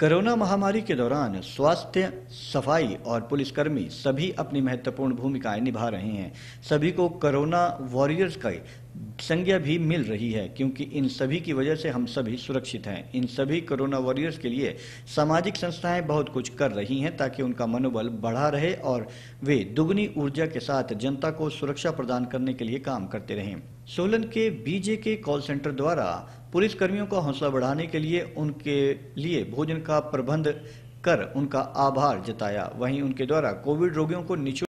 corona महामारी के दौरान स्वास्थ्य सफाई और पुलिसकर्मी सभी अपनी महत्वपूर्ण भूमिकाएं निभा रहे हैं सभी को कोरोना वॉरियर्स के संज्ञा भी मिल रही है क्योंकि इन सभी की वजह से हम सभी सुरक्षित हैं इन सभी कोरोना वॉरियर्स के लिए सामाजिक संस्थाएं बहुत कुछ कर रही हैं ताकि उनका मनोबल बढ़ा रहे और वे दुगनी ऊर्जा के साथ जनता को सुरक्षा प्रदान करने के लिए काम करते रहें सोलन के बीजे के कॉल सेंटर द्वारा पुलिस कर्मियों का हौसला बढ़ाने के लिए उनके लिए भोजन का प्रबंध कर उनका आभार जताया वहीं उनके द्वारा कोविड रोगियों को निचो